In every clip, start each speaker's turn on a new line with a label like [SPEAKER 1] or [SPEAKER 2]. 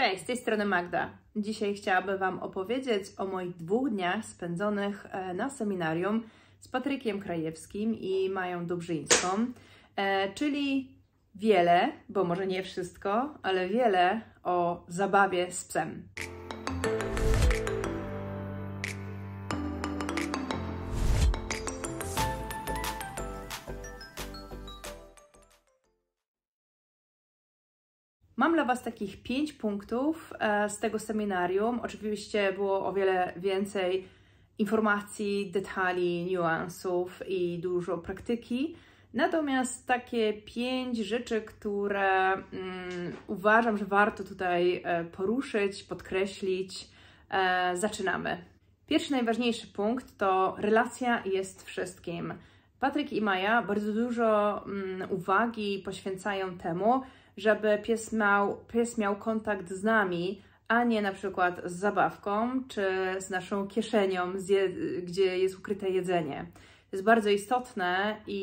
[SPEAKER 1] Cześć, z tej strony Magda. Dzisiaj chciałabym Wam opowiedzieć o moich dwóch dniach spędzonych e, na seminarium z Patrykiem Krajewskim i Mają Dobrzyńską, e, czyli wiele, bo może nie wszystko, ale wiele o zabawie z psem. Mam dla Was takich pięć punktów e, z tego seminarium. Oczywiście było o wiele więcej informacji, detali, niuansów i dużo praktyki. Natomiast takie pięć rzeczy, które um, uważam, że warto tutaj e, poruszyć, podkreślić, e, zaczynamy. Pierwszy najważniejszy punkt to relacja jest wszystkim. Patryk i Maja bardzo dużo um, uwagi poświęcają temu, żeby pies miał, pies miał kontakt z nami, a nie na przykład z zabawką czy z naszą kieszenią, gdzie jest ukryte jedzenie. To jest bardzo istotne i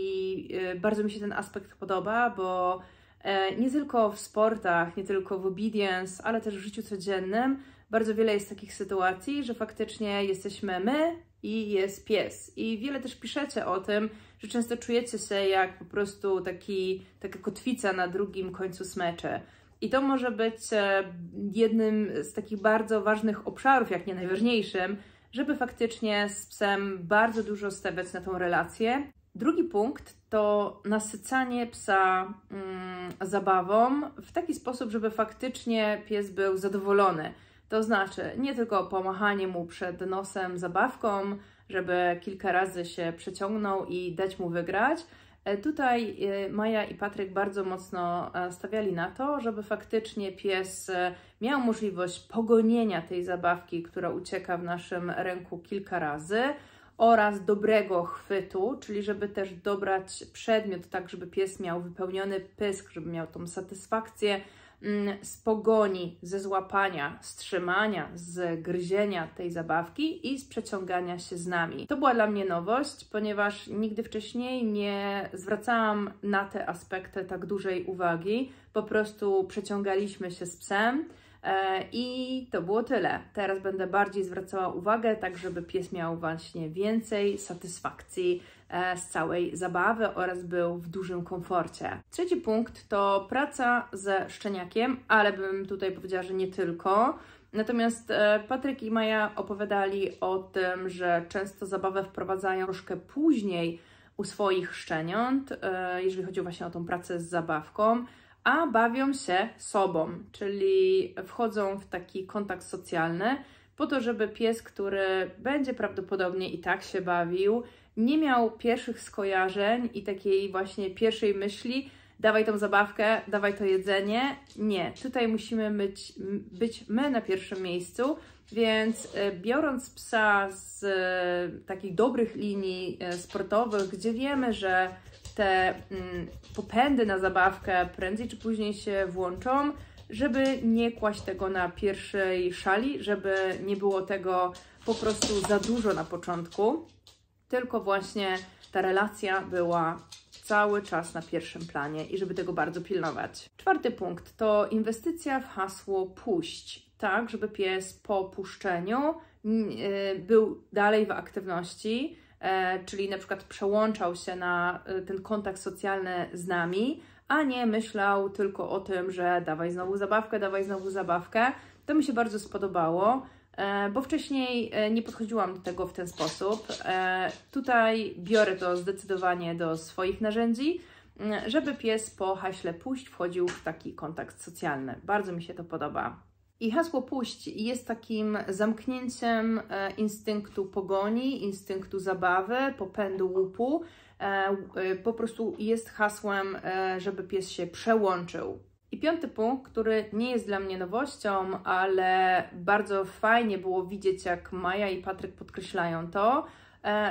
[SPEAKER 1] y, bardzo mi się ten aspekt podoba, bo e, nie tylko w sportach, nie tylko w obedience, ale też w życiu codziennym bardzo wiele jest takich sytuacji, że faktycznie jesteśmy my i jest pies. I wiele też piszecie o tym, że często czujecie się jak po prostu taki, taka kotwica na drugim końcu smecze. I to może być e, jednym z takich bardzo ważnych obszarów, jak nie najważniejszym, żeby faktycznie z psem bardzo dużo stawiać na tą relację. Drugi punkt to nasycanie psa mm, zabawą w taki sposób, żeby faktycznie pies był zadowolony. To znaczy nie tylko pomachanie mu przed nosem zabawką, żeby kilka razy się przeciągnął i dać mu wygrać. E, tutaj e, Maja i Patryk bardzo mocno e, stawiali na to, żeby faktycznie pies miał możliwość pogonienia tej zabawki, która ucieka w naszym ręku kilka razy oraz dobrego chwytu, czyli żeby też dobrać przedmiot tak, żeby pies miał wypełniony pysk, żeby miał tą satysfakcję Mm, z pogoni, ze złapania, strzymania, z gryzienia tej zabawki i z przeciągania się z nami. To była dla mnie nowość, ponieważ nigdy wcześniej nie zwracałam na te aspekty tak dużej uwagi. Po prostu przeciągaliśmy się z psem E, I to było tyle. Teraz będę bardziej zwracała uwagę, tak żeby pies miał właśnie więcej satysfakcji e, z całej zabawy oraz był w dużym komforcie. Trzeci punkt to praca ze szczeniakiem, ale bym tutaj powiedziała, że nie tylko. Natomiast e, Patryk i Maja opowiadali o tym, że często zabawę wprowadzają troszkę później u swoich szczeniąt, jeżeli chodzi właśnie o tą pracę z zabawką a bawią się sobą, czyli wchodzą w taki kontakt socjalny, po to, żeby pies, który będzie prawdopodobnie i tak się bawił, nie miał pierwszych skojarzeń i takiej właśnie pierwszej myśli, dawaj tą zabawkę, dawaj to jedzenie. Nie, tutaj musimy być, być my na pierwszym miejscu, więc e, biorąc psa z e, takich dobrych linii e, sportowych, gdzie wiemy, że te mm, popędy na zabawkę prędzej czy później się włączą, żeby nie kłaść tego na pierwszej szali, żeby nie było tego po prostu za dużo na początku, tylko właśnie ta relacja była cały czas na pierwszym planie i żeby tego bardzo pilnować. Czwarty punkt to inwestycja w hasło puść, tak, żeby pies po puszczeniu mm, y, był dalej w aktywności, E, czyli na przykład przełączał się na e, ten kontakt socjalny z nami, a nie myślał tylko o tym, że dawaj znowu zabawkę, dawaj znowu zabawkę. To mi się bardzo spodobało, e, bo wcześniej nie podchodziłam do tego w ten sposób. Tutaj biorę to zdecydowanie do swoich narzędzi, mm, żeby pies po haśle puść wchodził w taki kontakt socjalny. Bardzo mi się to podoba. I hasło puść jest takim zamknięciem e, instynktu pogoni, instynktu zabawy, popędu łupu. E, e, po prostu jest hasłem, żeby pies się przełączył. I piąty punkt, który nie jest dla mnie nowością, ale bardzo fajnie było widzieć, jak Maja i Patryk podkreślają to,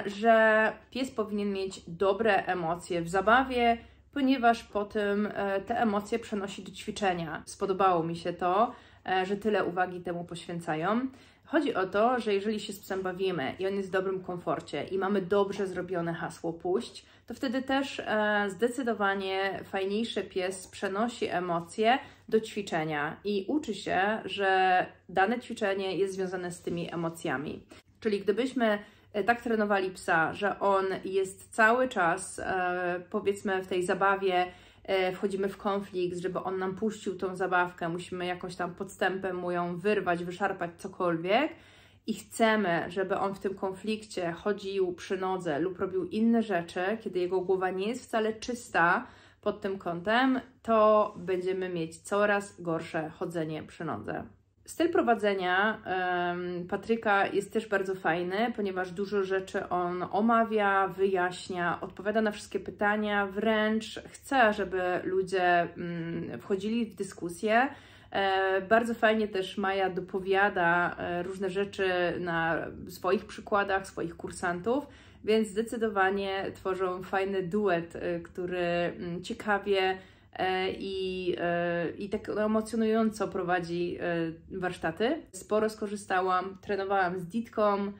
[SPEAKER 1] że pies powinien mieć dobre emocje w zabawie, ponieważ po tym te emocje przenosi do ćwiczenia. Spodobało mi się to. E, że tyle uwagi temu poświęcają. Chodzi o to, że jeżeli się z psem bawimy i on jest w dobrym komforcie i mamy dobrze zrobione hasło puść, to wtedy też e, zdecydowanie fajniejszy pies przenosi emocje do ćwiczenia i uczy się, że dane ćwiczenie jest związane z tymi emocjami. Czyli gdybyśmy e, tak trenowali psa, że on jest cały czas, e, powiedzmy, w tej zabawie, E, wchodzimy w konflikt, żeby on nam puścił tą zabawkę, musimy jakoś tam podstępem mu ją wyrwać, wyszarpać cokolwiek i chcemy, żeby on w tym konflikcie chodził przy nodze lub robił inne rzeczy, kiedy jego głowa nie jest wcale czysta pod tym kątem, to będziemy mieć coraz gorsze chodzenie przy nodze. Styl prowadzenia Patryka jest też bardzo fajny, ponieważ dużo rzeczy on omawia, wyjaśnia, odpowiada na wszystkie pytania, wręcz chce, żeby ludzie mm, wchodzili w dyskusję. E, bardzo fajnie też Maja dopowiada e, różne rzeczy na swoich przykładach, swoich kursantów, więc zdecydowanie tworzą fajny duet, e, który mm, ciekawie E, i, e, i tak emocjonująco prowadzi e, warsztaty. Sporo skorzystałam, trenowałam z Ditką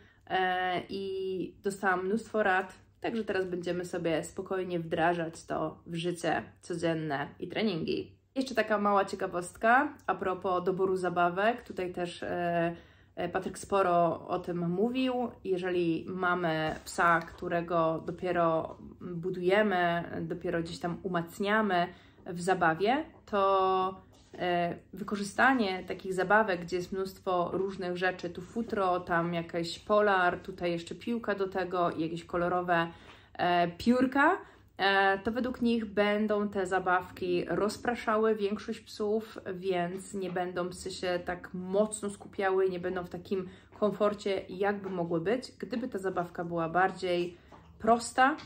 [SPEAKER 1] i dostałam mnóstwo rad, także teraz będziemy sobie spokojnie wdrażać to w życie codzienne i treningi. Jeszcze taka mała ciekawostka a propos doboru zabawek. Tutaj też Patryk sporo o tym mówił. Jeżeli mamy psa, którego dopiero budujemy, dopiero gdzieś tam umacniamy, w zabawie, to e, wykorzystanie takich zabawek, gdzie jest mnóstwo różnych rzeczy, tu futro, tam jakaś polar, tutaj jeszcze piłka do tego i jakieś kolorowe e, piórka, e, to według nich będą te zabawki rozpraszały większość psów, więc nie będą psy się tak mocno skupiały, nie będą w takim komforcie, jakby mogły być. Gdyby ta zabawka była bardziej prosta,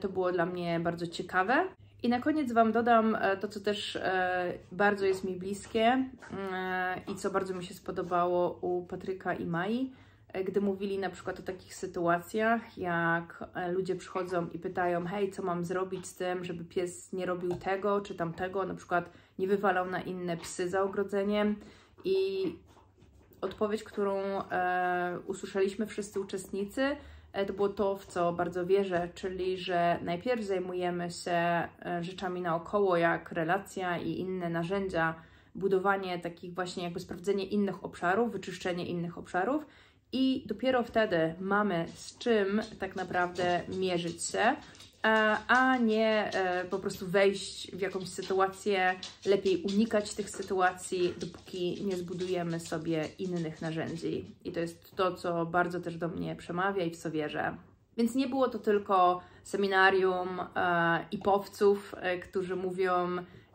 [SPEAKER 1] to było dla mnie bardzo ciekawe. I na koniec Wam dodam e, to, co też e, bardzo jest mi bliskie e, i co bardzo mi się spodobało u Patryka i Mai, gdy mówili na przykład o takich sytuacjach, jak ludzie przychodzą i pytają, hej, co mam zrobić z tym, żeby pies nie robił tego czy tamtego, na przykład nie wywalał na inne psy za ogrodzeniem i odpowiedź, którą usłyszeliśmy wszyscy uczestnicy, to było to, w co bardzo wierzę, czyli że najpierw zajmujemy się e, rzeczami naokoło, jak relacja i inne narzędzia, budowanie takich właśnie jakby sprawdzenie innych obszarów, wyczyszczenie innych obszarów i dopiero wtedy mamy z czym tak naprawdę mierzyć się E, a nie e, po prostu wejść w jakąś sytuację. Lepiej unikać tych sytuacji, dopóki nie zbudujemy sobie innych narzędzi. I to jest to, co bardzo też do mnie przemawia i w co wierzę. Więc nie było to tylko seminarium e, i powców, którzy mówią,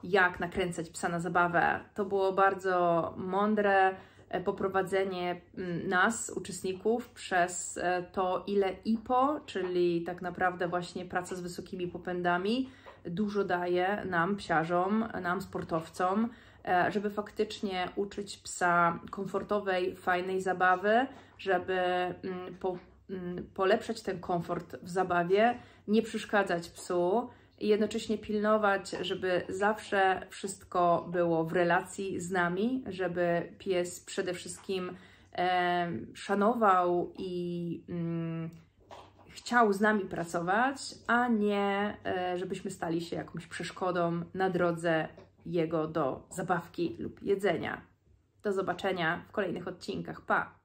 [SPEAKER 1] jak nakręcać psa na zabawę. To było bardzo mądre, E, poprowadzenie mm, nas, uczestników, przez e, to, ile IPO, czyli tak naprawdę właśnie praca z wysokimi popędami, dużo daje nam, psiarzom, nam, sportowcom, e, żeby faktycznie uczyć psa komfortowej, fajnej zabawy, żeby mm, po, mm, polepszać ten komfort w zabawie, nie przeszkadzać psu, i jednocześnie pilnować, żeby zawsze wszystko było w relacji z nami, żeby pies przede wszystkim e, szanował i mm, chciał z nami pracować, a nie e, żebyśmy stali się jakąś przeszkodą na drodze jego do zabawki lub jedzenia. Do zobaczenia w kolejnych odcinkach. Pa!